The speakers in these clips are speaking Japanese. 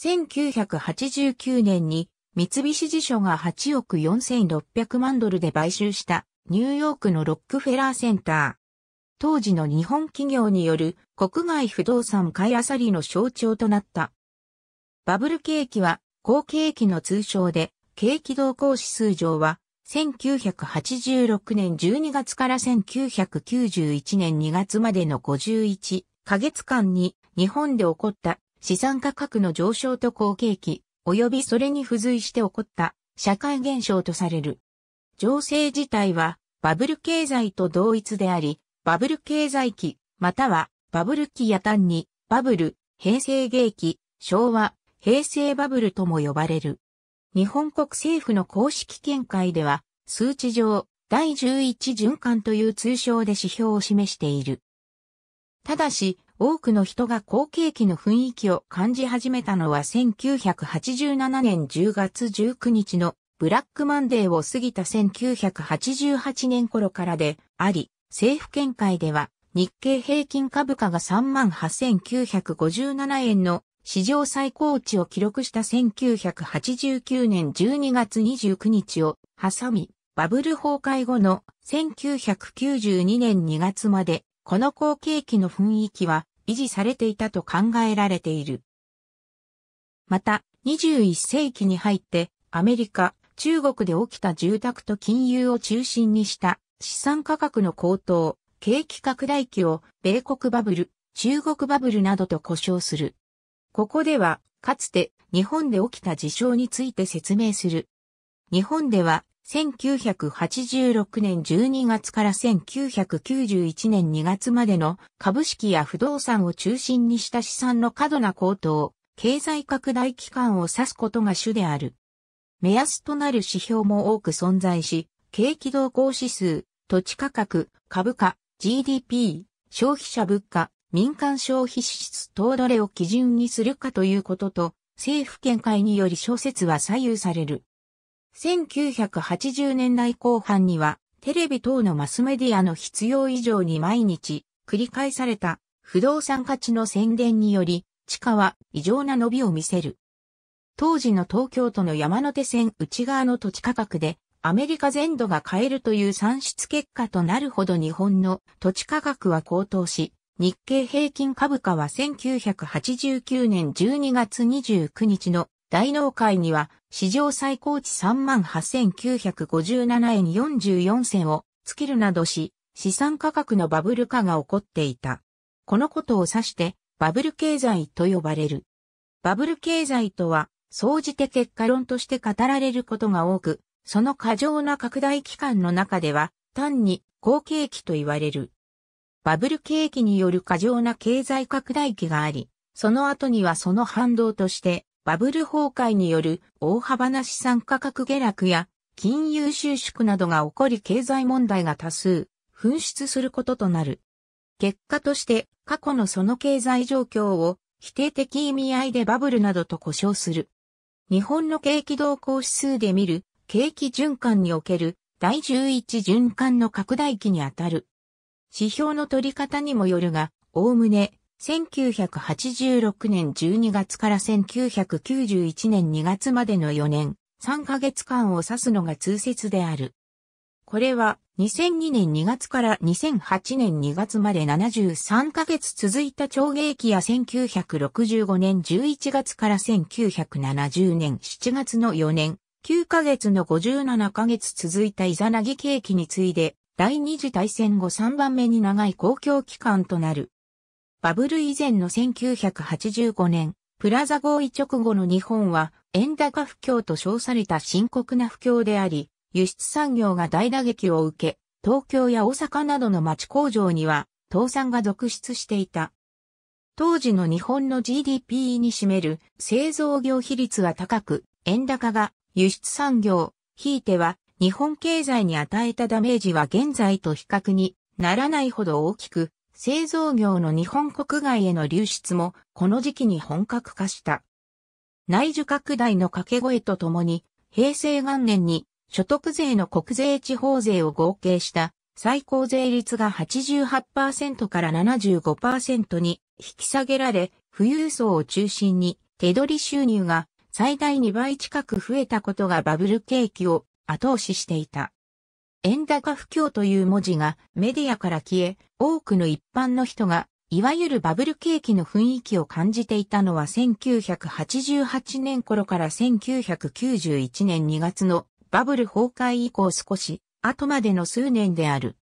1989年に三菱地所が8億4600万ドルで買収したニューヨークのロックフェラーセンター。当時の日本企業による国外不動産買いあさりの象徴となった。バブル景気は後景気の通称で景気動向指数上は1986年12月から1991年2月までの51ヶ月間に日本で起こった資産価格の上昇と後景気、及びそれに付随して起こった社会現象とされる。情勢自体はバブル経済と同一であり、バブル経済期、またはバブル期や単にバブル、平成芸期、昭和、平成バブルとも呼ばれる。日本国政府の公式見解では、数値上、第11循環という通称で指標を示している。ただし、多くの人が好景気の雰囲気を感じ始めたのは1987年10月19日のブラックマンデーを過ぎた1988年頃からであり、政府見解では日経平均株価が38,957円の史上最高値を記録した1989年12月29日を挟み、バブル崩壊後の1992年2月まで、この後景気の雰囲気は維持されていたと考えられている。また、21世紀に入ってアメリカ、中国で起きた住宅と金融を中心にした資産価格の高騰、景気拡大期を米国バブル、中国バブルなどと呼称する。ここでは、かつて日本で起きた事象について説明する。日本では1986年12月から1991年2月までの株式や不動産を中心にした資産の過度な高騰、経済拡大期間を指すことが主である。目安となる指標も多く存在し、景気動向指数、土地価格、株価、GDP、消費者物価、民間消費支出等どれを基準にするかということと、政府見解により小説は左右される。1980年代後半には、テレビ等のマスメディアの必要以上に毎日繰り返された不動産価値の宣伝により、地価は異常な伸びを見せる。当時の東京都の山手線内側の土地価格でアメリカ全土が買えるという算出結果となるほど日本の土地価格は高騰し、日経平均株価は1989年12月29日の大納会には史上最高値38,957円44銭をつけるなどし、資産価格のバブル化が起こっていた。このことを指してバブル経済と呼ばれる。バブル経済とは、総じて結果論として語られることが多く、その過剰な拡大期間の中では、単に好景気と言われる。バブル景気による過剰な経済拡大期があり、その後にはその反動として、バブル崩壊による大幅な資産価格下落や金融収縮などが起こり経済問題が多数噴出することとなる。結果として過去のその経済状況を否定的意味合いでバブルなどと呼称する。日本の景気動向指数で見る景気循環における第11循環の拡大期にあたる。指標の取り方にもよるが、おおむね1986年12月から1991年2月までの4年、3ヶ月間を指すのが通説である。これは2002年2月から2008年2月まで73ヶ月続いた長芸期や1965年11月から1970年7月の4年、9ヶ月の57ヶ月続いたイザナギ景気に次いで、第二次大戦後3番目に長い公共期間となる。バブル以前の1985年、プラザ合意直後の日本は、円高不況と称された深刻な不況であり、輸出産業が大打撃を受け、東京や大阪などの町工場には、倒産が続出していた。当時の日本の GDP に占める製造業比率は高く、円高が輸出産業、ひいては日本経済に与えたダメージは現在と比較にならないほど大きく、製造業の日本国外への流出もこの時期に本格化した。内需拡大の掛け声とともに、平成元年に所得税の国税地方税を合計した最高税率が88%から75%に引き下げられ、富裕層を中心に手取り収入が最大2倍近く増えたことがバブル景気を後押ししていた。円高不況という文字がメディアから消え、多くの一般の人が、いわゆるバブル景気の雰囲気を感じていたのは1988年頃から1991年2月のバブル崩壊以降少し後までの数年である。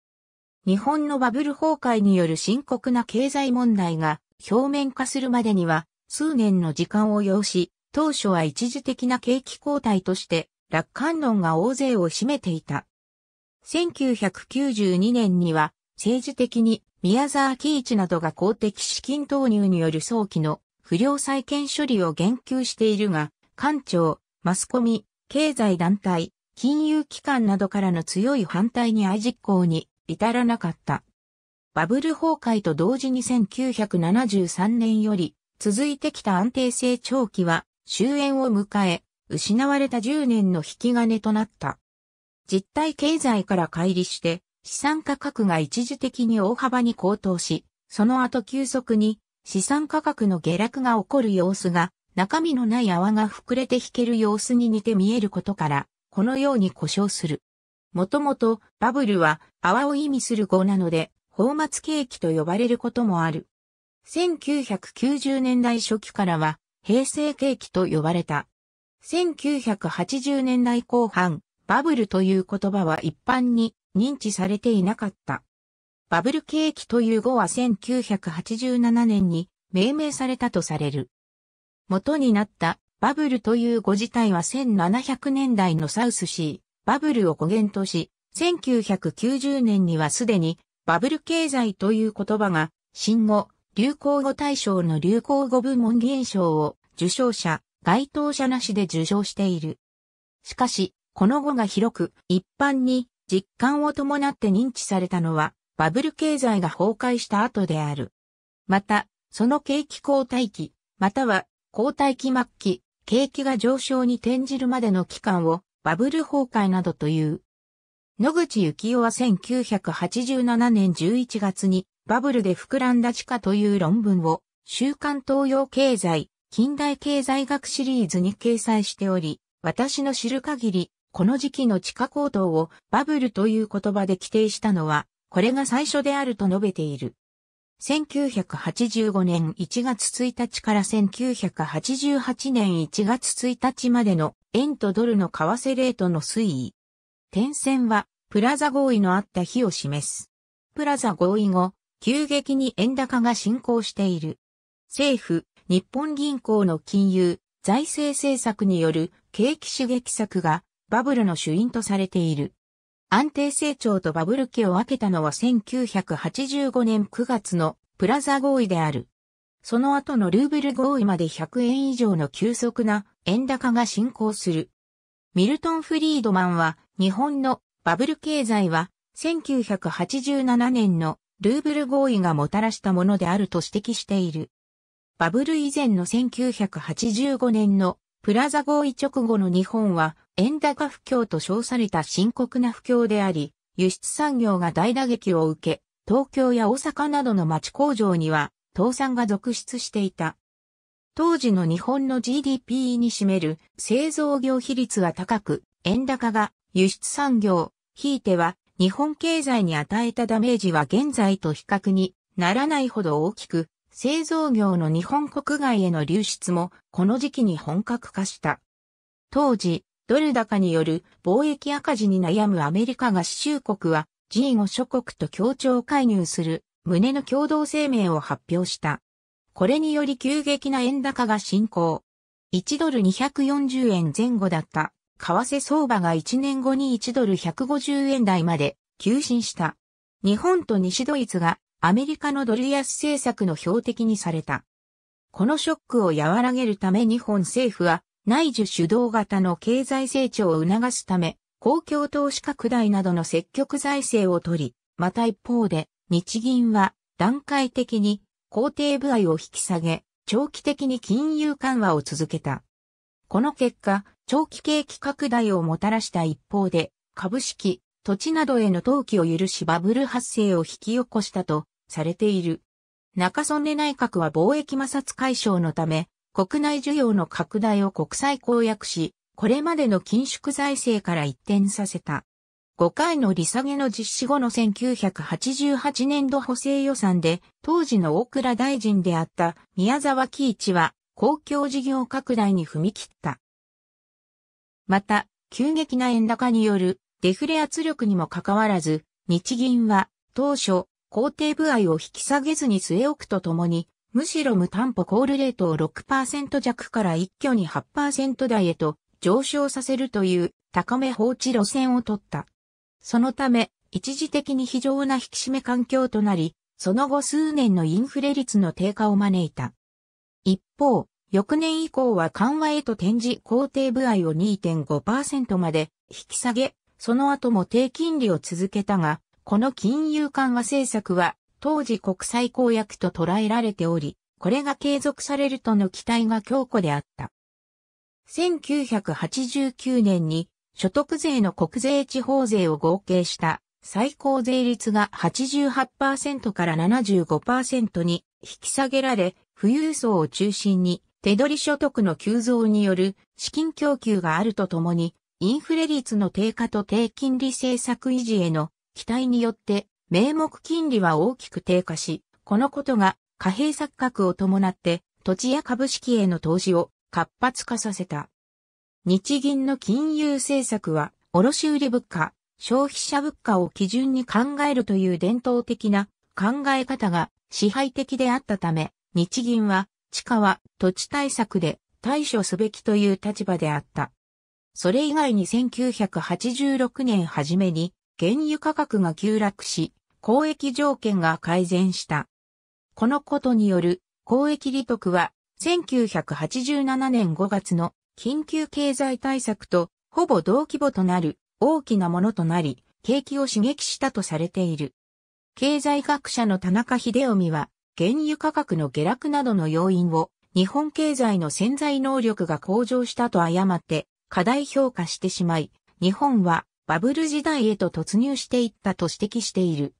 日本のバブル崩壊による深刻な経済問題が表面化するまでには数年の時間を要し、当初は一時的な景気交代として楽観論が大勢を占めていた。1992年には政治的に宮沢喜一などが公的資金投入による早期の不良債権処理を言及しているが、官庁、マスコミ、経済団体、金融機関などからの強い反対に愛実行に至らなかった。バブル崩壊と同時に1973年より続いてきた安定性長期は終焉を迎え、失われた10年の引き金となった。実体経済から乖離して、資産価格が一時的に大幅に高騰し、その後急速に資産価格の下落が起こる様子が、中身のない泡が膨れて引ける様子に似て見えることから、このように故障する。もともとバブルは泡を意味する語なので、泡沫景気と呼ばれることもある。1990年代初期からは平成景気と呼ばれた。1980年代後半、バブルという言葉は一般に認知されていなかった。バブル景気という語は1987年に命名されたとされる。元になったバブルという語自体は1700年代のサウスシー、バブルを語源とし、1990年にはすでにバブル経済という言葉が新語、流行語大賞の流行語部門現賞を受賞者、該当者なしで受賞している。しかし、この語が広く一般に実感を伴って認知されたのはバブル経済が崩壊した後である。また、その景気後退期、または後退期末期、景気が上昇に転じるまでの期間をバブル崩壊などという。野口幸男は1987年11月にバブルで膨らんだ地下という論文を週刊東洋経済近代経済学シリーズに掲載しており、私の知る限りこの時期の地価高騰をバブルという言葉で規定したのは、これが最初であると述べている。1985年1月1日から1988年1月1日までの円とドルの為替レートの推移。点線はプラザ合意のあった日を示す。プラザ合意後、急激に円高が進行している。政府、日本銀行の金融、財政政策による景気刺激策がバブルの主因とされている。安定成長とバブル期を分けたのは1985年9月のプラザ合意である。その後のルーブル合意まで100円以上の急速な円高が進行する。ミルトン・フリードマンは日本のバブル経済は1987年のルーブル合意がもたらしたものであると指摘している。バブル以前の1985年のプラザ合意直後の日本は円高不況と称された深刻な不況であり、輸出産業が大打撃を受け、東京や大阪などの町工場には倒産が続出していた。当時の日本の GDP に占める製造業比率は高く、円高が輸出産業、ひいては日本経済に与えたダメージは現在と比較にならないほど大きく、製造業の日本国外への流出もこの時期に本格化した。当時、ドル高による貿易赤字に悩むアメリカ合衆国は G5 諸国と協調介入する旨の共同声明を発表した。これにより急激な円高が進行。1ドル240円前後だった為替相場が1年後に1ドル150円台まで急進した。日本と西ドイツがアメリカのドル安政策の標的にされた。このショックを和らげるため日本政府は内需主導型の経済成長を促すため、公共投資拡大などの積極財政を取り、また一方で日銀は段階的に工程部合を引き下げ、長期的に金融緩和を続けた。この結果、長期景気拡大をもたらした一方で、株式、土地などへの投機を許しバブル発生を引き起こしたとされている。中曽根内閣は貿易摩擦解消のため、国内需要の拡大を国際公約し、これまでの緊縮財政から一転させた。5回の利下げの実施後の1988年度補正予算で、当時の大倉大臣であった宮沢喜一は、公共事業拡大に踏み切った。また、急激な円高によるデフレ圧力にもかかわらず、日銀は当初工程部合を引き下げずに据え置くとともに、むしろ無担保コールレートを6%弱から一挙に8%台へと上昇させるという高め放置路線を取った。そのため、一時的に非常な引き締め環境となり、その後数年のインフレ率の低下を招いた。一方、翌年以降は緩和へと転じ工程部合を2.5%まで引き下げ、その後も低金利を続けたが、この金融緩和政策は当時国際公約と捉えられており、これが継続されるとの期待が強固であった。1989年に所得税の国税地方税を合計した最高税率が88%から75%に引き下げられ、富裕層を中心に手取り所得の急増による資金供給があるとともに、インフレ率の低下と低金利政策維持への期待によって名目金利は大きく低下し、このことが貨幣錯覚を伴って土地や株式への投資を活発化させた。日銀の金融政策は卸売物価、消費者物価を基準に考えるという伝統的な考え方が支配的であったため、日銀は地価は土地対策で対処すべきという立場であった。それ以外に1986年初めに原油価格が急落し、交易条件が改善した。このことによる交易利得は1987年5月の緊急経済対策とほぼ同規模となる大きなものとなり、景気を刺激したとされている。経済学者の田中秀臣は、原油価格の下落などの要因を日本経済の潜在能力が向上したと誤って過大評価してしまい、日本はバブル時代へと突入していったと指摘している。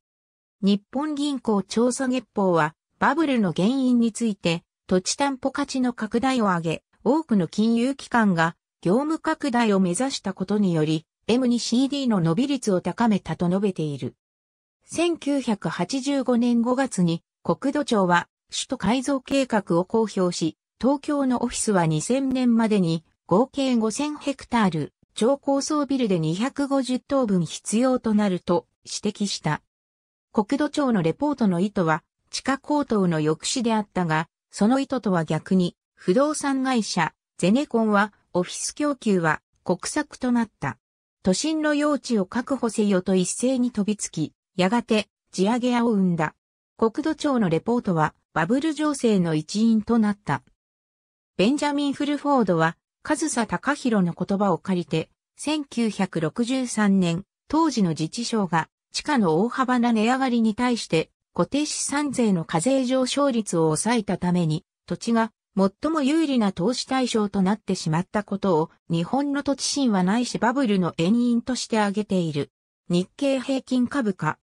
日本銀行調査月報は、バブルの原因について、土地担保価値の拡大を挙げ、多くの金融機関が業務拡大を目指したことにより、M 2 CD の伸び率を高めたと述べている。1985年5月に国土庁は首都改造計画を公表し、東京のオフィスは2000年までに合計5000ヘクタール、超高層ビルで250棟分必要となると指摘した。国土庁のレポートの意図は地下高騰の抑止であったが、その意図とは逆に不動産会社ゼネコンはオフィス供給は国策となった。都心の用地を確保せよと一斉に飛びつき、やがて地上げ屋を生んだ。国土庁のレポートはバブル情勢の一因となった。ベンジャミン・フルフォードは上佐隆弘の言葉を借りて、1963年、当時の自治省が地価の大幅な値上がりに対して固定資産税の課税上昇率を抑えたために、土地が最も有利な投資対象となってしまったことを日本の土地神はないしバブルの遠因として挙げている。日経平均株価。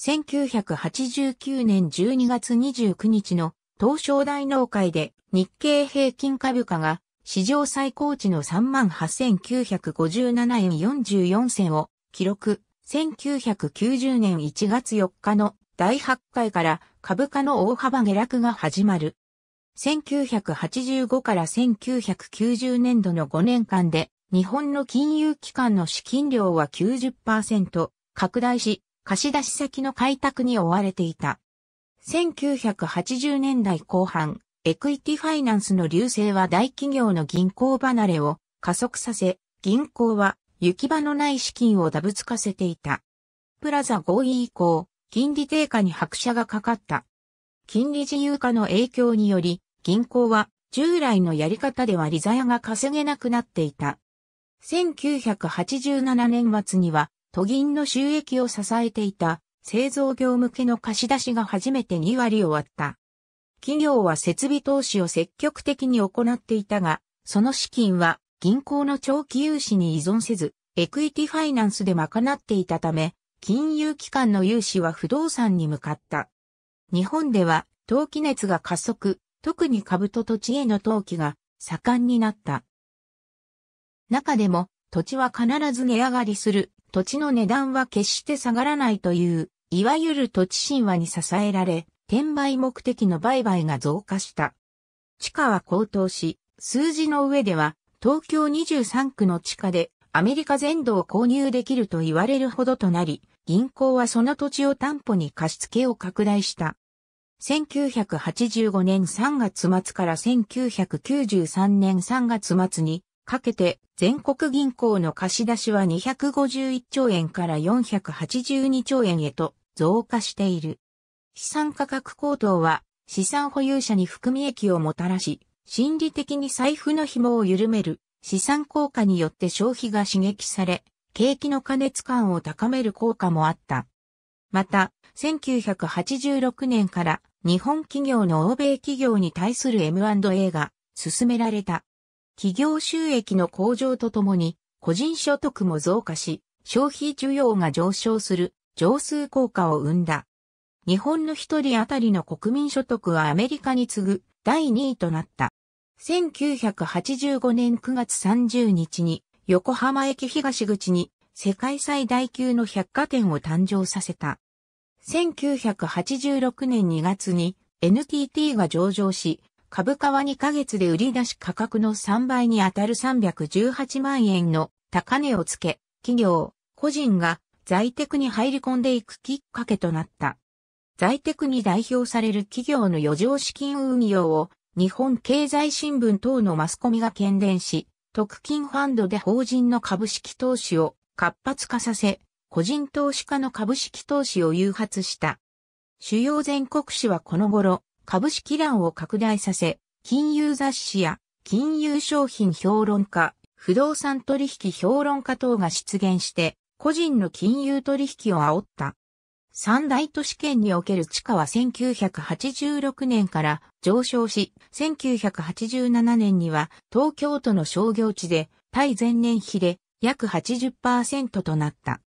1989年12月29日の東証大農会で日経平均株価が史上最高値の38,957円44銭を記録。1990年1月4日の第8回から株価の大幅下落が始まる。1985から1990年度の5年間で日本の金融機関の資金量は90%拡大し貸し出し先の開拓に追われていた。1980年代後半、エクイティファイナンスの流星は大企業の銀行離れを加速させ、銀行は行き場のない資金をダブつかせていた。プラザ合意以降、金利低下に拍車がかかった。金利自由化の影響により、銀行は従来のやり方では利ザヤが稼げなくなっていた。1987年末には、都銀の収益を支えていた製造業向けの貸し出しが初めて2割終わった。企業は設備投資を積極的に行っていたが、その資金は銀行の長期融資に依存せず、エクイティファイナンスで賄っていたため、金融機関の融資は不動産に向かった。日本では投機熱が加速、特に株と土地への投機が盛んになった。中でも土地は必ず値上がりする、土地の値段は決して下がらないという、いわゆる土地神話に支えられ、転売目的の売買が増加した。地価は高騰し、数字の上では東京23区の地下でアメリカ全土を購入できると言われるほどとなり、銀行はその土地を担保に貸付を拡大した。1985年3月末から1993年3月末にかけて全国銀行の貸し出しは251兆円から482兆円へと増加している。資産価格高騰は資産保有者に含み益をもたらし、心理的に財布の紐を緩める資産効果によって消費が刺激され、景気の加熱感を高める効果もあった。また、1986年から日本企業の欧米企業に対する M&A が進められた。企業収益の向上とともに、個人所得も増加し、消費需要が上昇する上数効果を生んだ。日本の一人当たりの国民所得はアメリカに次ぐ第2位となった。1985年9月30日に横浜駅東口に世界最大級の百貨店を誕生させた。1986年2月に NTT が上場し、株価は2ヶ月で売り出し価格の3倍に当たる318万円の高値をつけ、企業、個人が在宅に入り込んでいくきっかけとなった。在テクに代表される企業の余剰資金運用を日本経済新聞等のマスコミが喧伝し、特金ファンドで法人の株式投資を活発化させ、個人投資家の株式投資を誘発した。主要全国紙はこの頃、株式欄を拡大させ、金融雑誌や金融商品評論家、不動産取引評論家等が出現して、個人の金融取引を煽った。三大都市圏における地価は1986年から上昇し、1987年には東京都の商業地で対前年比で約80%となった。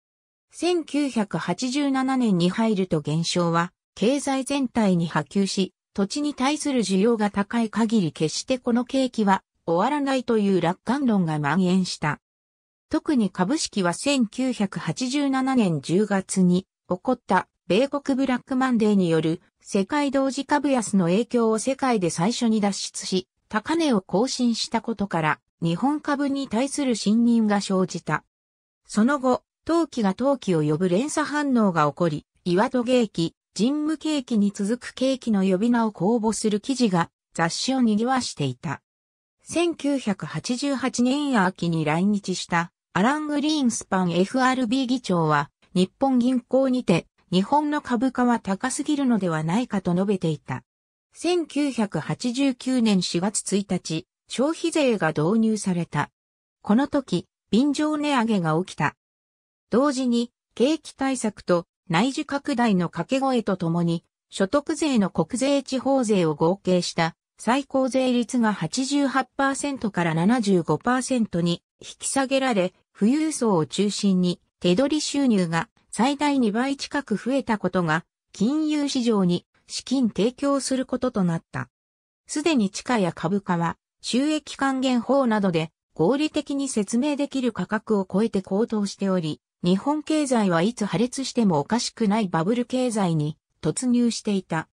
1987年に入ると減少は経済全体に波及し、土地に対する需要が高い限り決してこの景気は終わらないという楽観論が蔓延した。特に株式は1987年10月に起こった米国ブラックマンデーによる世界同時株安の影響を世界で最初に脱出し、高値を更新したことから日本株に対する信任が生じた。その後、陶器が陶器を呼ぶ連鎖反応が起こり、岩戸景気、人務景気に続く景気の呼び名を公募する記事が雑誌を賑わしていた。1988年秋に来日したアラン・グリーンスパン FRB 議長は日本銀行にて、日本の株価は高すぎるのではないかと述べていた。1989年4月1日、消費税が導入された。この時、便乗値上げが起きた。同時に、景気対策と内需拡大の掛け声とともに、所得税の国税地方税を合計した最高税率が88%から75%に引き下げられ、富裕層を中心に手取り収入が最大2倍近く増えたことが、金融市場に資金提供することとなった。すでに地価や株価は収益還元法などで合理的に説明できる価格を超えて高騰しており、日本経済はいつ破裂してもおかしくないバブル経済に突入していた。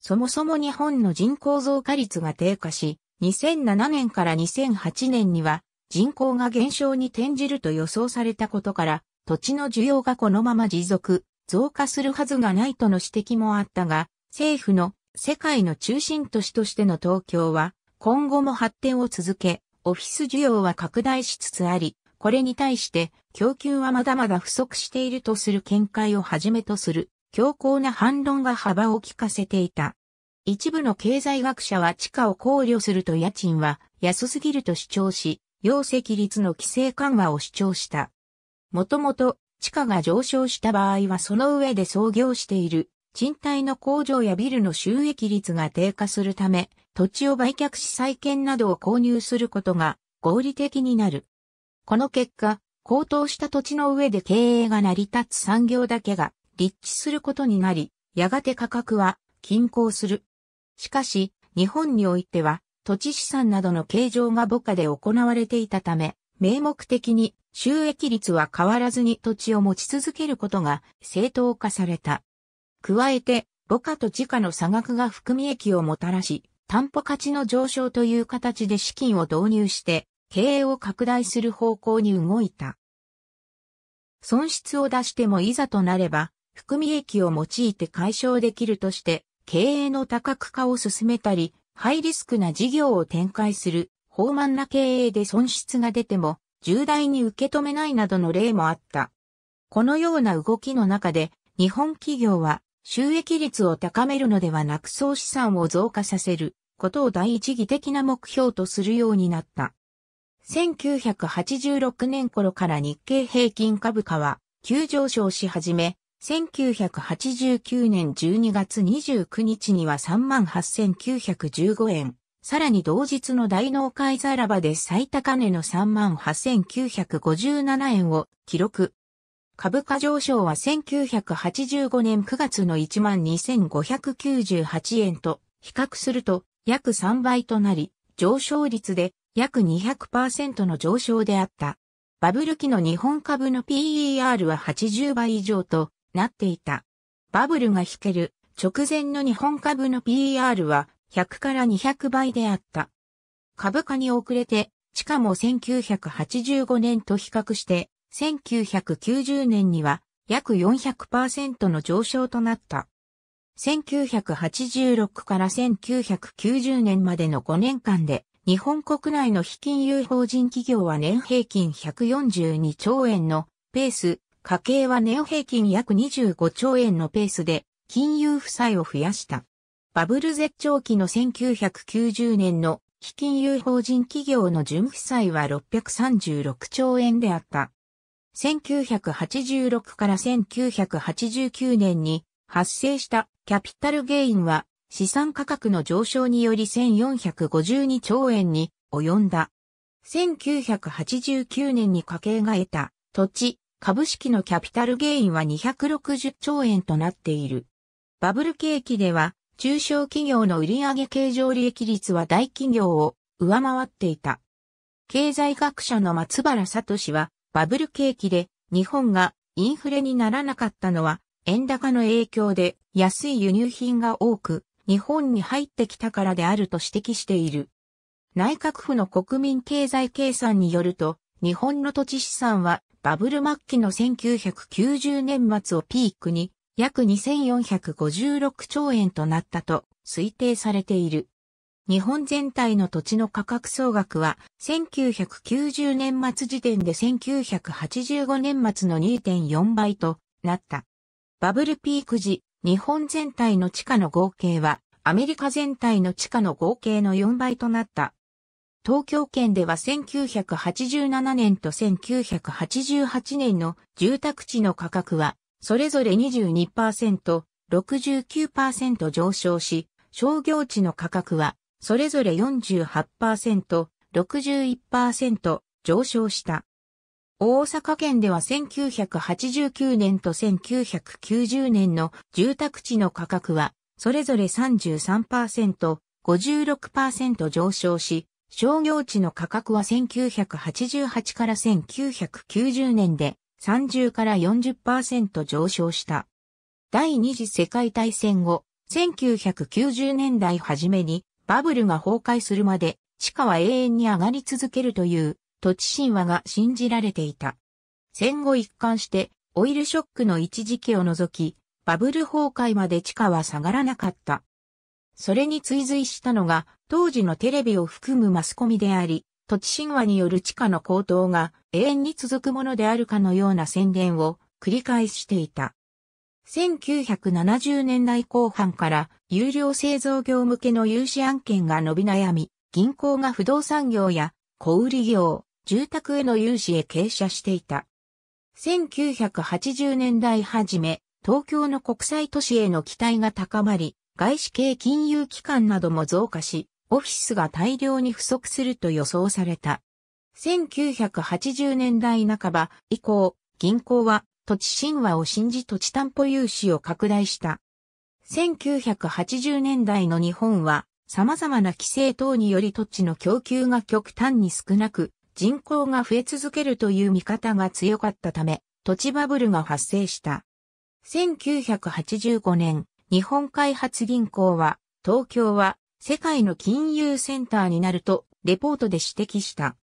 そもそも日本の人口増加率が低下し、2007年から2008年には人口が減少に転じると予想されたことから、土地の需要がこのまま持続、増加するはずがないとの指摘もあったが、政府の世界の中心都市としての東京は、今後も発展を続け、オフィス需要は拡大しつつあり、これに対して供給はまだまだ不足しているとする見解をはじめとする強硬な反論が幅を利かせていた。一部の経済学者は地価を考慮すると家賃は安すぎると主張し、容積率の規制緩和を主張した。もともと、地価が上昇した場合はその上で創業している賃貸の工場やビルの収益率が低下するため、土地を売却し再建などを購入することが合理的になる。この結果、高騰した土地の上で経営が成り立つ産業だけが立地することになり、やがて価格は均衡する。しかし、日本においては土地資産などの形状が母価で行われていたため、名目的に収益率は変わらずに土地を持ち続けることが正当化された。加えて、母価と時価の差額が含み益をもたらし、担保価値の上昇という形で資金を導入して、経営を拡大する方向に動いた。損失を出してもいざとなれば、含み益を用いて解消できるとして、経営の多角化を進めたり、ハイリスクな事業を展開する、豊慢な経営で損失が出ても、重大に受け止めないなどの例もあった。このような動きの中で、日本企業は収益率を高めるのではなく総資産を増加させることを第一義的な目標とするようになった。1986年頃から日経平均株価は急上昇し始め、1989年12月29日には38,915円。さらに同日の大納会ざらばで最高値の38,957円を記録。株価上昇は1985年9月の12,598円と比較すると約3倍となり、上昇率で約200%の上昇であった。バブル期の日本株の PER は80倍以上となっていた。バブルが引ける直前の日本株の PR は100から200倍であった。株価に遅れて、しかも1985年と比較して、1990年には約400%の上昇となった。1986から1990年までの5年間で、日本国内の非金融法人企業は年平均142兆円のペース家計は年平均約25兆円のペースで金融負債を増やした。バブル絶頂期の1990年の非金融法人企業の純負債は636兆円であった。1986から1989年に発生したキャピタルゲインは資産価格の上昇により1452兆円に及んだ。1989年に家計が得た土地、株式のキャピタルゲインは260兆円となっている。バブル景気では、中小企業の売上計上利益率は大企業を上回っていた。経済学者の松原聡は、バブル景気で日本がインフレにならなかったのは、円高の影響で安い輸入品が多く、日本に入ってきたからであると指摘している。内閣府の国民経済計算によると、日本の土地資産はバブル末期の1990年末をピークに約2456兆円となったと推定されている。日本全体の土地の価格総額は1990年末時点で1985年末の2.4倍となった。バブルピーク時、日本全体の地価の合計はアメリカ全体の地価の合計の4倍となった東京圏では1987年と1988年の住宅地の価格は、それぞれ22%、69%上昇し、商業地の価格は、それぞれ48%、61%上昇した。大阪県では1989年と1990年の住宅地の価格は、それぞれ33%、56%上昇し、商業地の価格は1988から1990年で30から40%上昇した。第二次世界大戦後、1990年代初めにバブルが崩壊するまで地価は永遠に上がり続けるという土地神話が信じられていた。戦後一貫してオイルショックの一時期を除き、バブル崩壊まで地価は下がらなかった。それに追随したのが、当時のテレビを含むマスコミであり、土地神話による地価の高騰が永遠に続くものであるかのような宣伝を繰り返していた。1970年代後半から有料製造業向けの融資案件が伸び悩み、銀行が不動産業や小売業、住宅への融資へ傾斜していた。1980年代初め、東京の国際都市への期待が高まり、外資系金融機関なども増加し、オフィスが大量に不足すると予想された。1980年代半ば以降、銀行は土地神話を信じ土地担保融資を拡大した。1980年代の日本は様々な規制等により土地の供給が極端に少なく、人口が増え続けるという見方が強かったため、土地バブルが発生した。1985年、日本開発銀行は、東京は世界の金融センターになると、レポートで指摘した。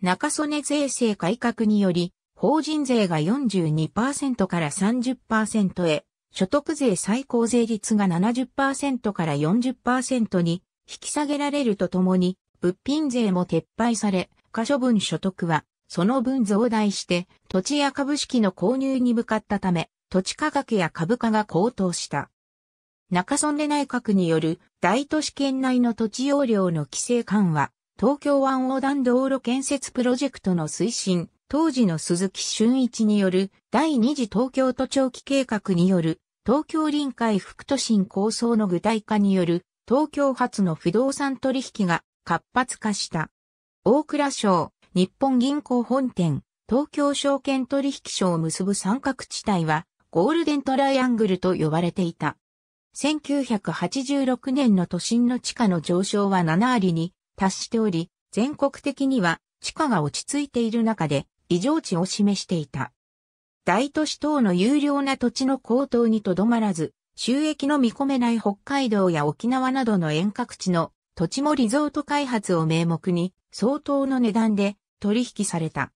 中曽根税制改革により、法人税が42%から30%へ、所得税最高税率が70%から40%に引き下げられるとともに、物品税も撤廃され、可処分所得は、その分増大して、土地や株式の購入に向かったため、土地価格や株価が高騰した。中曽根内閣による大都市圏内の土地容量の規制緩和、東京湾横断道路建設プロジェクトの推進、当時の鈴木俊一による第二次東京都長期計画による東京臨海副都心構想の具体化による東京発の不動産取引が活発化した。大倉省、日本銀行本店、東京証券取引所を結ぶ三角地帯はゴールデントライアングルと呼ばれていた。1986年の都心の地価の上昇は7割に達しており、全国的には地価が落ち着いている中で異常値を示していた。大都市等の有料な土地の高騰にとどまらず、収益の見込めない北海道や沖縄などの遠隔地の土地もリゾート開発を名目に相当の値段で取引された。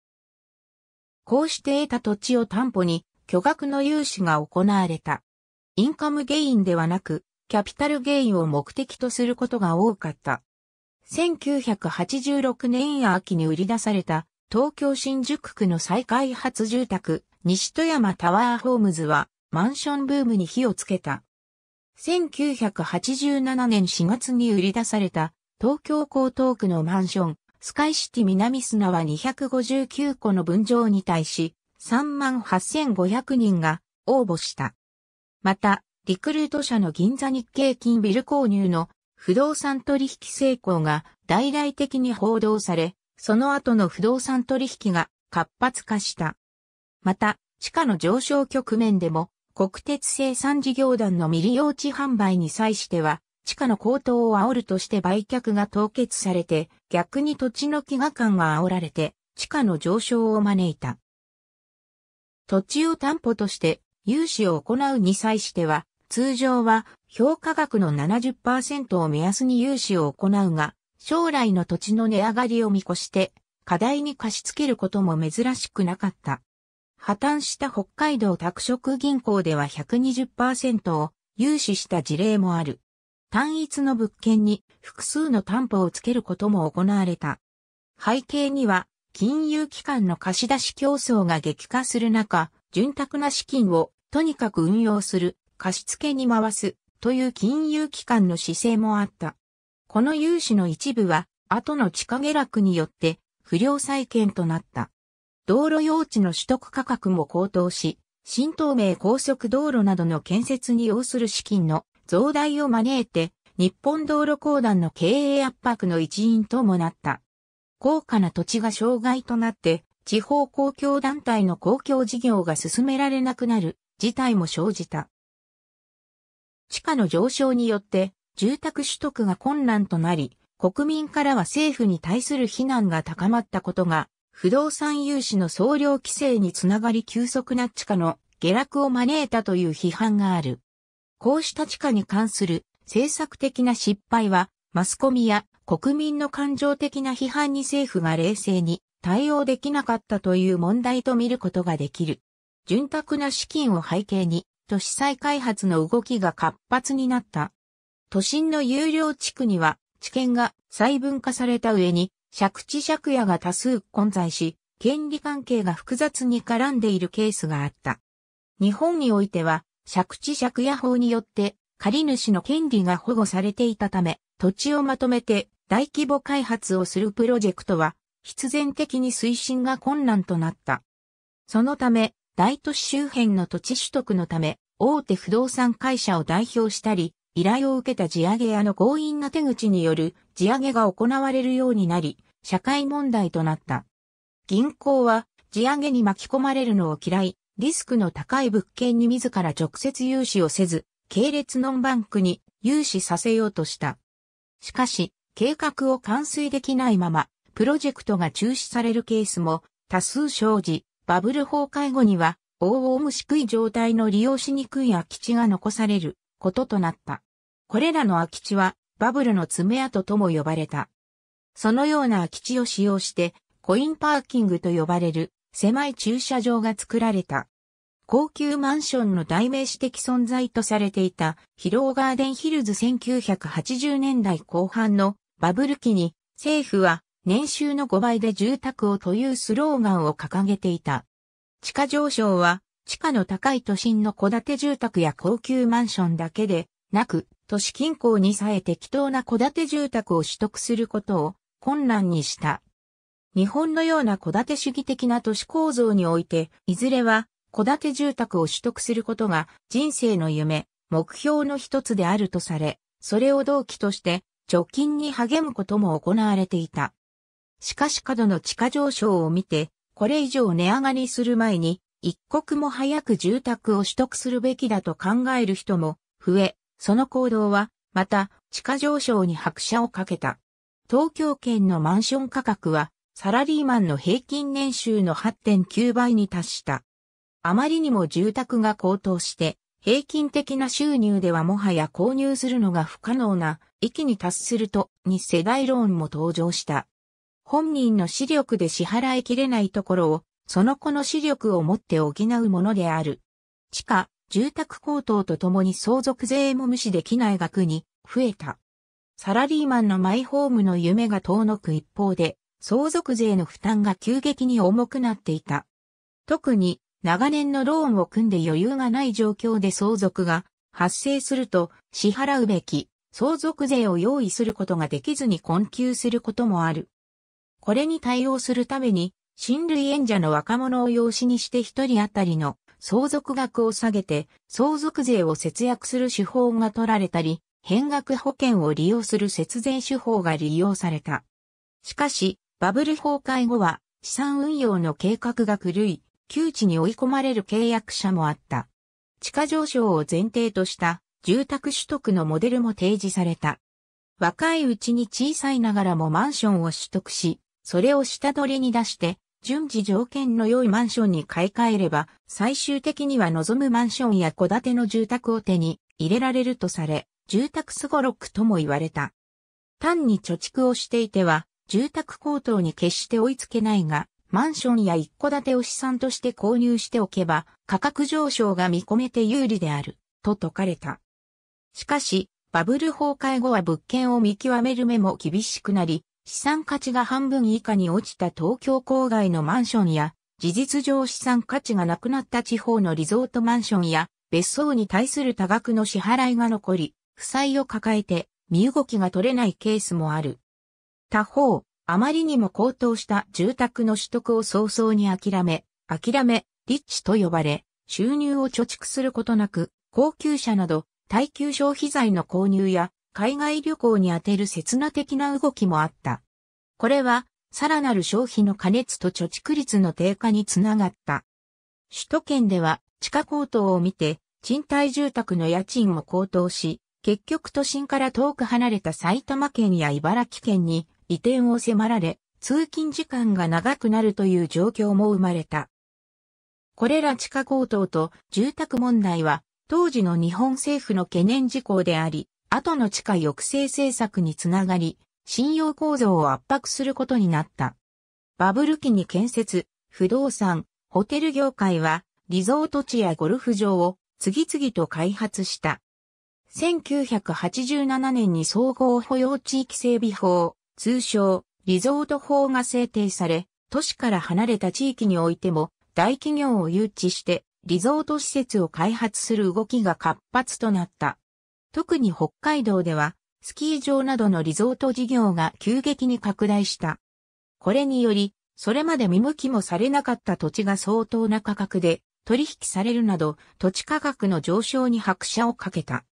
こうして得た土地を担保に巨額の融資が行われた。インカムゲインではなく、キャピタルゲインを目的とすることが多かった。1986年秋に売り出された東京新宿区の再開発住宅西富山タワーホームズはマンションブームに火をつけた。1987年4月に売り出された東京江東区のマンションスカイシティ南砂は259個の分譲に対し3万8500人が応募した。また、リクルート社の銀座日経金ビル購入の不動産取引成功が大々的に報道され、その後の不動産取引が活発化した。また、地価の上昇局面でも、国鉄生産事業団の未利用地販売に際しては、地価の高騰を煽るとして売却が凍結されて、逆に土地の飢餓感が煽られて、地価の上昇を招いた。土地を担保として融資を行うに際しては、通常は評価額の70%を目安に融資を行うが、将来の土地の値上がりを見越して、課題に貸し付けることも珍しくなかった。破綻した北海道拓殖銀行では120%を融資した事例もある。単一の物件に複数の担保をつけることも行われた。背景には、金融機関の貸し出し競争が激化する中、潤沢な資金をとにかく運用する、貸付に回す、という金融機関の姿勢もあった。この融資の一部は、後の地下下落によって、不良債権となった。道路用地の取得価格も高騰し、新東名高速道路などの建設に要する資金の増大を招いて、日本道路公団の経営圧迫の一因ともなった。高価な土地が障害となって、地方公共団体の公共事業が進められなくなる事態も生じた。地価の上昇によって、住宅取得が困難となり、国民からは政府に対する非難が高まったことが、不動産融資の総量規制につながり急速な地価の下落を招いたという批判がある。こうした地価に関する政策的な失敗は、マスコミや国民の感情的な批判に政府が冷静に対応できなかったという問題と見ることができる。潤沢な資金を背景に、都市再開発の動きが活発になった。都心の有料地区には、地権が細分化された上に、借地借家が多数混在し、権利関係が複雑に絡んでいるケースがあった。日本においては、借地借家法によって、借主の権利が保護されていたため、土地をまとめて大規模開発をするプロジェクトは、必然的に推進が困難となった。そのため、大都市周辺の土地取得のため、大手不動産会社を代表したり、依頼を受けた地上げ屋の強引な手口による地上げが行われるようになり、社会問題となった。銀行は地上げに巻き込まれるのを嫌い、リスクの高い物件に自ら直接融資をせず、系列ノンバンクに融資させようとした。しかし、計画を完遂できないまま、プロジェクトが中止されるケースも多数生じ、バブル崩壊後には、大々虫食い状態の利用しにくい空き地が残されることとなった。これらの空き地は、バブルの爪痕とも呼ばれた。そのような空き地を使用して、コインパーキングと呼ばれる狭い駐車場が作られた。高級マンションの代名詞的存在とされていたヒローガーデンヒルズ1980年代後半のバブル期に政府は年収の5倍で住宅をというスローガンを掲げていた。地価上昇は、地価の高い都心の戸建て住宅や高級マンションだけでなく、都市近郊にさえ適当な戸建て住宅を取得することを困難にした。日本のような戸建て主義的な都市構造において、いずれは戸建て住宅を取得することが人生の夢、目標の一つであるとされ、それを動機として貯金に励むことも行われていた。しかし過度の地価上昇を見て、これ以上値上がりする前に、一刻も早く住宅を取得するべきだと考える人も増え、その行動は、また、地価上昇に拍車をかけた。東京圏のマンション価格は、サラリーマンの平均年収の8.9倍に達した。あまりにも住宅が高騰して、平均的な収入ではもはや購入するのが不可能な域に達すると、に世代ローンも登場した。本人の視力で支払いきれないところを、その子の視力をもって補うものである。地下、住宅高騰とともに相続税も無視できない額に増えた。サラリーマンのマイホームの夢が遠のく一方で、相続税の負担が急激に重くなっていた。特に長年のローンを組んで余裕がない状況で相続が発生すると支払うべき相続税を用意することができずに困窮することもある。これに対応するために、親類縁者の若者を養子にして一人当たりの相続額を下げて、相続税を節約する手法が取られたり、変額保険を利用する節税手法が利用された。しかし、バブル崩壊後は、資産運用の計画が狂い、窮地に追い込まれる契約者もあった。地価上昇を前提とした住宅取得のモデルも提示された。若いうちに小さいながらもマンションを取得し、それを下取りに出して、順次条件の良いマンションに買い替えれば、最終的には望むマンションや戸建ての住宅を手に入れられるとされ、住宅すごろくとも言われた。単に貯蓄をしていては、住宅高騰に決して追いつけないが、マンションや一戸建てを資産として購入しておけば、価格上昇が見込めて有利である、と説かれた。しかし、バブル崩壊後は物件を見極める目も厳しくなり、資産価値が半分以下に落ちた東京郊外のマンションや、事実上資産価値がなくなった地方のリゾートマンションや、別荘に対する多額の支払いが残り、負債を抱えて身動きが取れないケースもある。他方、あまりにも高騰した住宅の取得を早々に諦め、諦め、立地と呼ばれ、収入を貯蓄することなく、高級車など、耐久消費財の購入や、海外旅行に充てる刹那的な動きもあった。これは、さらなる消費の加熱と貯蓄率の低下につながった。首都圏では地下高騰を見て、賃貸住宅の家賃も高騰し、結局都心から遠く離れた埼玉県や茨城県に移転を迫られ、通勤時間が長くなるという状況も生まれた。これら地下高騰と住宅問題は、当時の日本政府の懸念事項であり、後の地下抑制政策につながり、信用構造を圧迫することになった。バブル期に建設、不動産、ホテル業界は、リゾート地やゴルフ場を次々と開発した。1987年に総合保養地域整備法、通称、リゾート法が制定され、都市から離れた地域においても、大企業を誘致して、リゾート施設を開発する動きが活発となった。特に北海道では、スキー場などのリゾート事業が急激に拡大した。これにより、それまで見向きもされなかった土地が相当な価格で取引されるなど土地価格の上昇に拍車をかけた。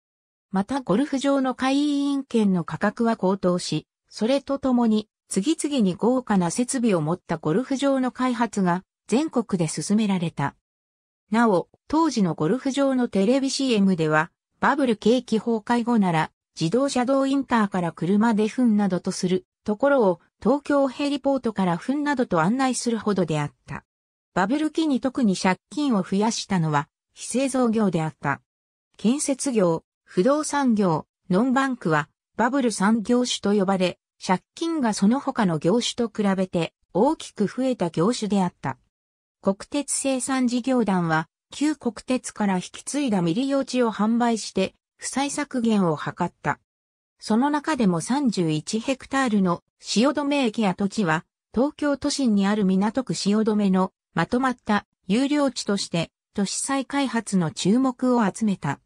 またゴルフ場の会員権の価格は高騰し、それとともに次々に豪華な設備を持ったゴルフ場の開発が全国で進められた。なお、当時のゴルフ場のテレビ CM ではバブル景気崩壊後なら、自動車道インターから車で分などとするところを東京ヘリポートから分などと案内するほどであった。バブル期に特に借金を増やしたのは非製造業であった。建設業、不動産業、ノンバンクはバブル産業種と呼ばれ、借金がその他の業種と比べて大きく増えた業種であった。国鉄生産事業団は旧国鉄から引き継いだ未利用地を販売して、負債削減を図った。その中でも31ヘクタールの止め駅や土地は、東京都心にある港区止めのまとまった有料地として都市再開発の注目を集めた。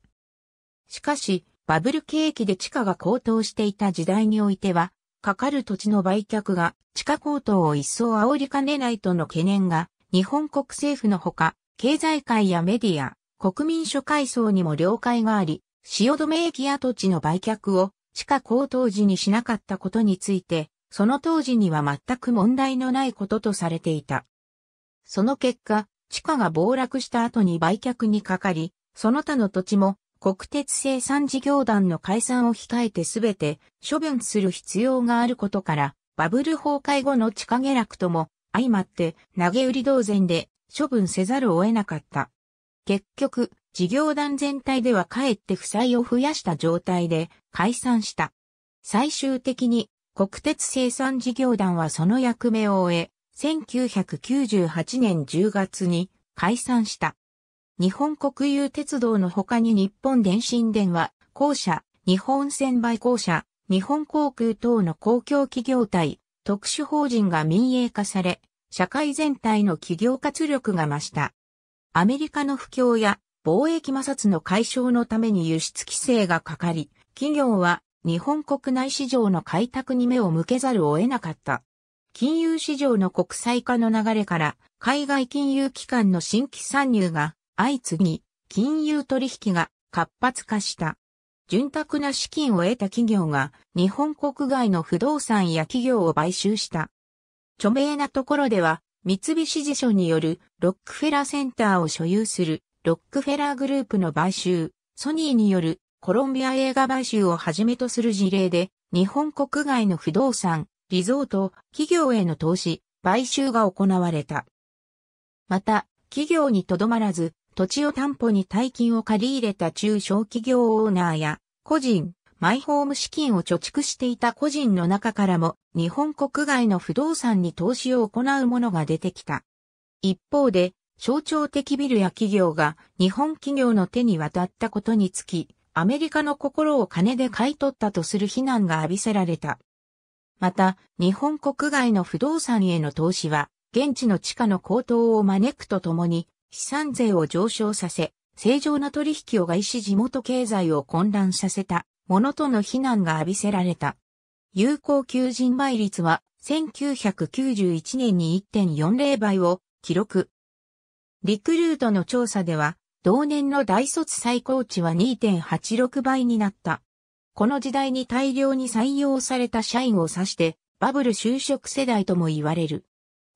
しかし、バブル景気で地価が高騰していた時代においては、かかる土地の売却が地価高騰を一層煽りかねないとの懸念が日本国政府のほか経済界やメディア、国民諸階層にも了解があり、汐留駅跡地の売却を地下高騰時にしなかったことについて、その当時には全く問題のないこととされていた。その結果、地下が暴落した後に売却にかかり、その他の土地も国鉄生産事業団の解散を控えてすべて処分する必要があることから、バブル崩壊後の地下下落とも相まって投げ売り同然で処分せざるを得なかった。結局、事業団全体ではかえって負債を増やした状態で解散した。最終的に国鉄生産事業団はその役目を終え、1998年10月に解散した。日本国有鉄道の他に日本電信電話、公社、日本船売公社、日本航空等の公共企業体、特殊法人が民営化され、社会全体の企業活力が増した。アメリカの不況や貿易摩擦の解消のために輸出規制がかかり、企業は日本国内市場の開拓に目を向けざるを得なかった。金融市場の国際化の流れから、海外金融機関の新規参入が相次ぎ、金融取引が活発化した。潤沢な資金を得た企業が日本国外の不動産や企業を買収した。著名なところでは、三菱地所によるロックフェラーセンターを所有するロックフェラーグループの買収、ソニーによるコロンビア映画買収をはじめとする事例で、日本国外の不動産、リゾート、企業への投資、買収が行われた。また、企業にとどまらず、土地を担保に大金を借り入れた中小企業オーナーや、個人、マイホーム資金を貯蓄していた個人の中からも日本国外の不動産に投資を行うものが出てきた。一方で、象徴的ビルや企業が日本企業の手に渡ったことにつき、アメリカの心を金で買い取ったとする非難が浴びせられた。また、日本国外の不動産への投資は、現地の地価の高騰を招くとともに、資産税を上昇させ、正常な取引を害し地元経済を混乱させたものとの非難が浴びせられた。有効求人倍率は1991年に1.40倍を記録。リクルートの調査では、同年の大卒最高値は2.86倍になった。この時代に大量に採用された社員を指して、バブル就職世代とも言われる。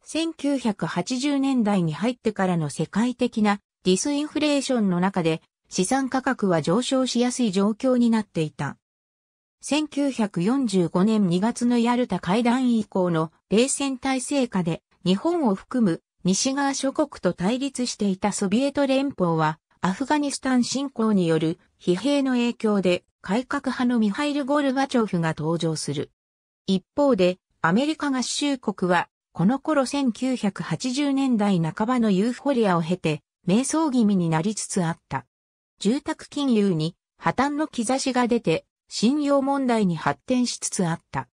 1980年代に入ってからの世界的なディスインフレーションの中で資産価格は上昇しやすい状況になっていた。1945年2月のヤルタ会談以降の冷戦体制下で日本を含む西側諸国と対立していたソビエト連邦はアフガニスタン侵攻による疲弊の影響で改革派のミハイル・ゴルバチョフが登場する。一方でアメリカ合衆国はこの頃1980年代半ばのユーフォリアを経て瞑想気味になりつつあった。住宅金融に破綻の兆しが出て、信用問題に発展しつつあった。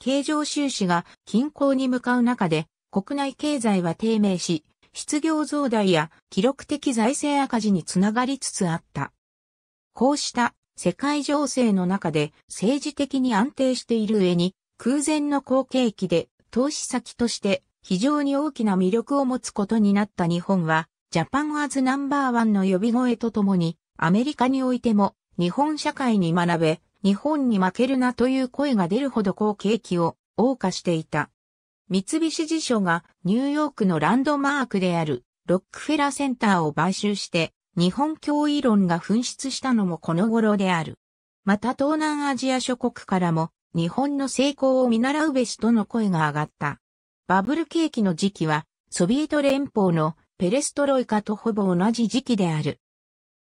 経常収支が均衡に向かう中で、国内経済は低迷し、失業増大や記録的財政赤字につながりつつあった。こうした世界情勢の中で政治的に安定している上に、空前の好景気で投資先として非常に大きな魅力を持つことになった日本は、ジャパンアズナンバーワンの呼び声とともに、アメリカにおいても日本社会に学べ、日本に負けるなという声が出るほど好景気を謳歌していた。三菱地所がニューヨークのランドマークであるロックフェラセンターを買収して日本脅威論が噴出したのもこの頃である。また東南アジア諸国からも日本の成功を見習うべしとの声が上がった。バブル景気の時期はソビエト連邦のペレストロイカとほぼ同じ時期である。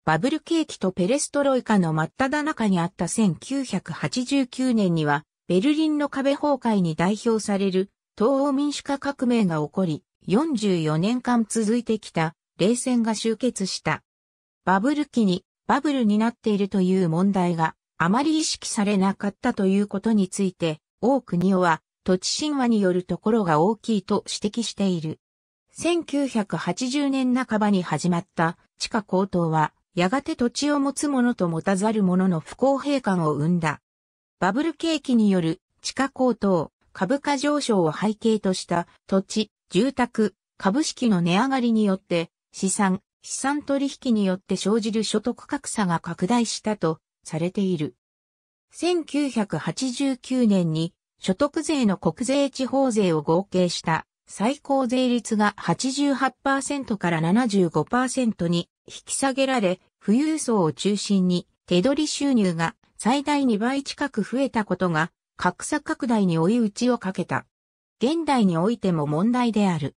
バブル景気とペレストロイカの真っ只中にあった1989年には、ベルリンの壁崩壊に代表される東欧民主化革命が起こり、44年間続いてきた冷戦が終結した。バブル期にバブルになっているという問題があまり意識されなかったということについて、多くには土地神話によるところが大きいと指摘している。1980年半ばに始まった地価高騰はやがて土地を持つ者と持たざる者の不公平感を生んだ。バブル景気による地価高騰、株価上昇を背景とした土地、住宅、株式の値上がりによって資産、資産取引によって生じる所得格差が拡大したとされている。1989年に所得税の国税地方税を合計した最高税率が88%から75%に引き下げられ、富裕層を中心に手取り収入が最大2倍近く増えたことが格差拡大に追い打ちをかけた。現代においても問題である。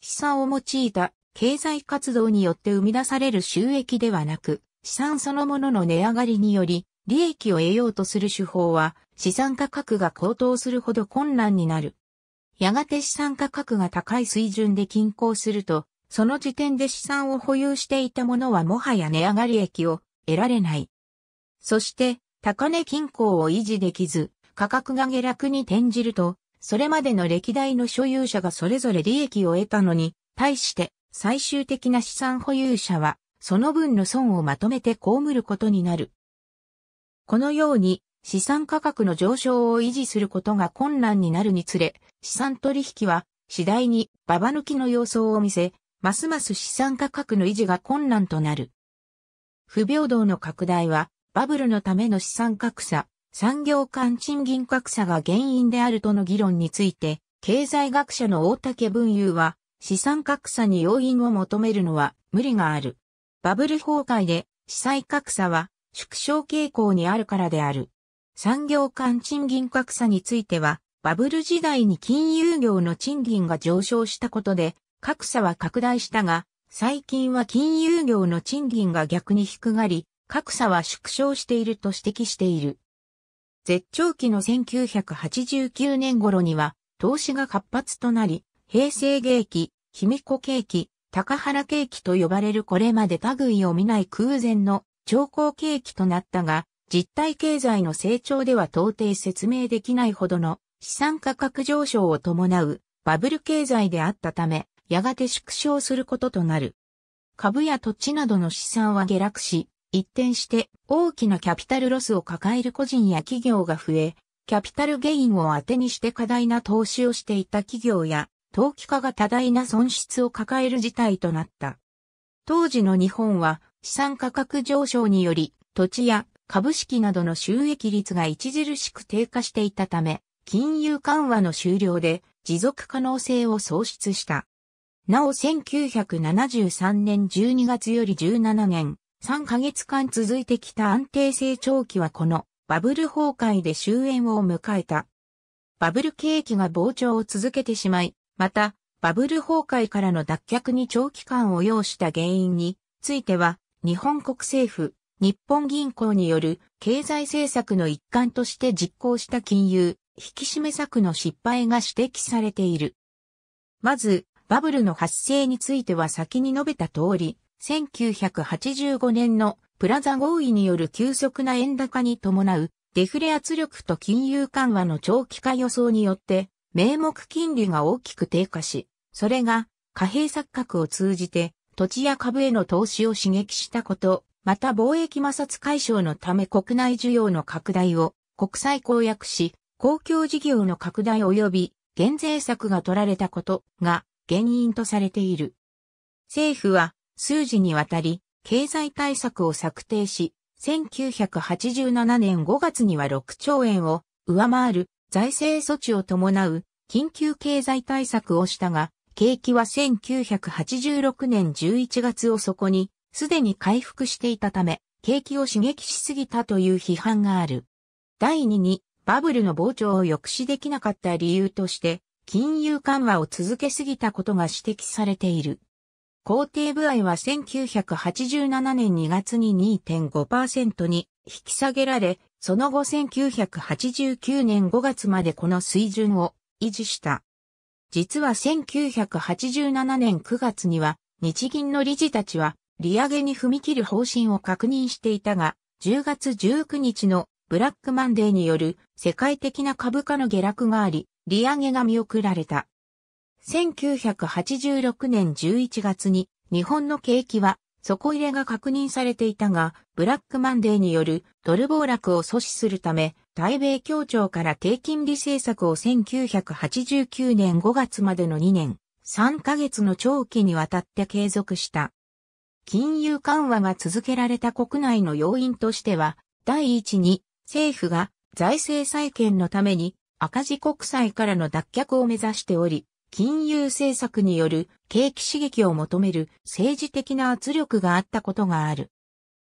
資産を用いた経済活動によって生み出される収益ではなく、資産そのものの値上がりにより、利益を得ようとする手法は、資産価格が高騰するほど困難になる。やがて資産価格が高い水準で均衡すると、その時点で資産を保有していたものはもはや値上がり益を得られない。そして、高値均衡を維持できず、価格が下落に転じると、それまでの歴代の所有者がそれぞれ利益を得たのに、対して最終的な資産保有者は、その分の損をまとめて被ることになる。このように、資産価格の上昇を維持することが困難になるにつれ、資産取引は次第にババ抜きの様相を見せ、ますます資産価格の維持が困難となる。不平等の拡大は、バブルのための資産格差、産業間賃金格差が原因であるとの議論について、経済学者の大竹文雄は、資産格差に要因を求めるのは無理がある。バブル崩壊で、資産格差は縮小傾向にあるからである。産業間賃金格差については、バブル時代に金融業の賃金が上昇したことで、格差は拡大したが、最近は金融業の賃金が逆に低がり、格差は縮小していると指摘している。絶頂期の1989年頃には、投資が活発となり、平成芸気、卑弥呼景気、高原景気と呼ばれるこれまで類を見ない空前の超高景気となったが、実体経済の成長では到底説明できないほどの資産価格上昇を伴うバブル経済であったため、やがて縮小することとなる。株や土地などの資産は下落し、一転して大きなキャピタルロスを抱える個人や企業が増え、キャピタルゲインを当てにして過大な投資をしていた企業や、投機家が多大な損失を抱える事態となった。当時の日本は資産価格上昇により土地や株式などの収益率が著しく低下していたため、金融緩和の終了で持続可能性を喪失した。なお1973年12月より17年、3ヶ月間続いてきた安定成長期はこのバブル崩壊で終焉を迎えた。バブル景気が膨張を続けてしまい、また、バブル崩壊からの脱却に長期間を要した原因については、日本国政府、日本銀行による経済政策の一環として実行した金融、引き締め策の失敗が指摘されている。まず、バブルの発生については先に述べた通り、1985年のプラザ合意による急速な円高に伴うデフレ圧力と金融緩和の長期化予想によって、名目金利が大きく低下し、それが貨幣錯覚を通じて土地や株への投資を刺激したこと、また貿易摩擦解消のため国内需要の拡大を国際公約し、公共事業の拡大及び減税策が取られたことが原因とされている。政府は数時にわたり経済対策を策定し、1987年5月には6兆円を上回る財政措置を伴う緊急経済対策をしたが、景気は1986年11月をそこにすでに回復していたため、景気を刺激しすぎたという批判がある。第2にバブルの膨張を抑止できなかった理由として、金融緩和を続けすぎたことが指摘されている。肯定部合は1987年2月に2.5%に引き下げられ、その後1989年5月までこの水準を維持した。実は1987年9月には日銀の理事たちは利上げに踏み切る方針を確認していたが、10月19日のブラックマンデーによる世界的な株価の下落があり、利上げが見送られた。1986年11月に日本の景気は底入れが確認されていたが、ブラックマンデーによるドル暴落を阻止するため、対米協調から低金利政策を1989年5月までの2年、3ヶ月の長期にわたって継続した。金融緩和が続けられた国内の要因としては、第一に政府が財政再建のために赤字国債からの脱却を目指しており、金融政策による景気刺激を求める政治的な圧力があったことがある。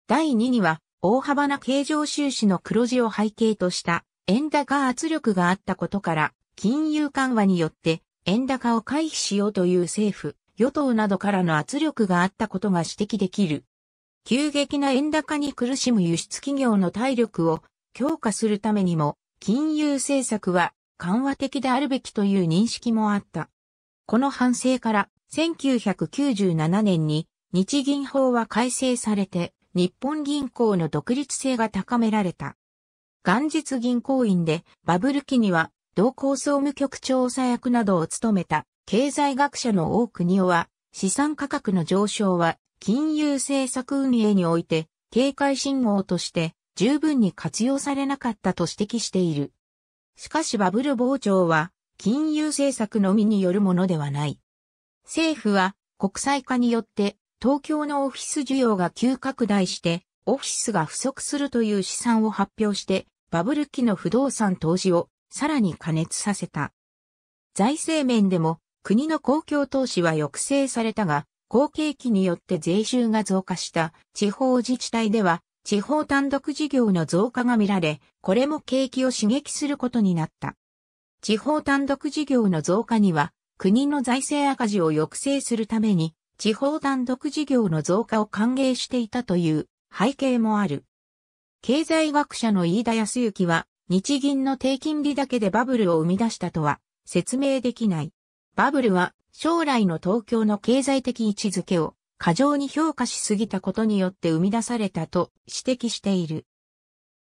第2には、大幅な経常収支の黒字を背景とした円高圧力があったことから、金融緩和によって円高を回避しようという政府、与党などからの圧力があったことが指摘できる。急激な円高に苦しむ輸出企業の体力を強化するためにも金融政策は緩和的であるべきという認識もあった。この反省から1997年に日銀法は改正されて日本銀行の独立性が高められた。元日銀行員でバブル期には同行総務局長査役などを務めた経済学者の大国夫は資産価格の上昇は金融政策運営において警戒信号として十分に活用されなかったと指摘している。しかしバブル膨張は金融政策のみによるものではない。政府は国際化によって東京のオフィス需要が急拡大してオフィスが不足するという試算を発表してバブル期の不動産投資をさらに加熱させた。財政面でも国の公共投資は抑制されたが、後継期によって税収が増加した地方自治体では地方単独事業の増加が見られ、これも景気を刺激することになった。地方単独事業の増加には、国の財政赤字を抑制するために、地方単独事業の増加を歓迎していたという背景もある。経済学者の飯田康之は、日銀の低金利だけでバブルを生み出したとは説明できない。バブルは将来の東京の経済的位置づけを過剰に評価しすぎたことによって生み出されたと指摘している。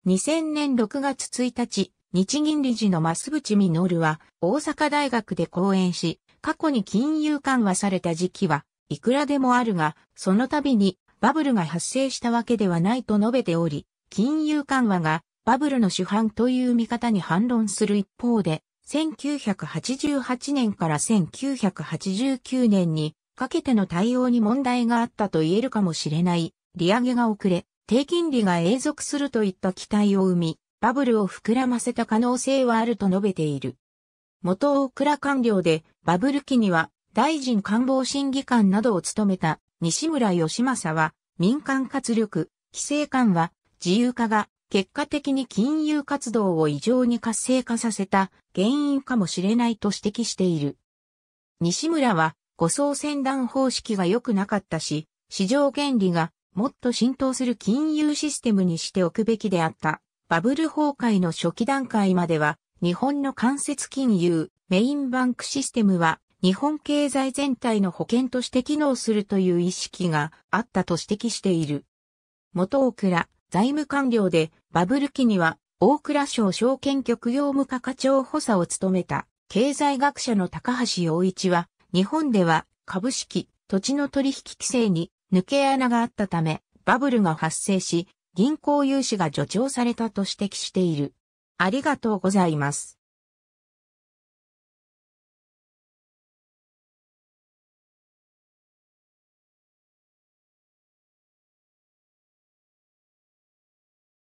2000年6月1日、日銀理事の増渕実は大阪大学で講演し、過去に金融緩和された時期はいくらでもあるが、その度にバブルが発生したわけではないと述べており、金融緩和がバブルの主犯という見方に反論する一方で、1988年から1989年にかけての対応に問題があったと言えるかもしれない、利上げが遅れ、低金利が永続するといった期待を生み、バブルを膨らませた可能性はあると述べている。元大倉官僚で、バブル期には、大臣官房審議官などを務めた西村義正は、民間活力、規制官は、自由化が、結果的に金融活動を異常に活性化させた原因かもしれないと指摘している。西村は、誤送船団方式が良くなかったし、市場原理がもっと浸透する金融システムにしておくべきであった。バブル崩壊の初期段階までは、日本の間接金融、メインバンクシステムは、日本経済全体の保険として機能するという意識があったと指摘している。元大倉、財務官僚で、バブル期には、大倉省証券局業務課課長補佐を務めた、経済学者の高橋洋一は、日本では株式、土地の取引規制に抜け穴があったため、バブルが発生し、銀行融資が助長されたと指摘している。ありがとうございます。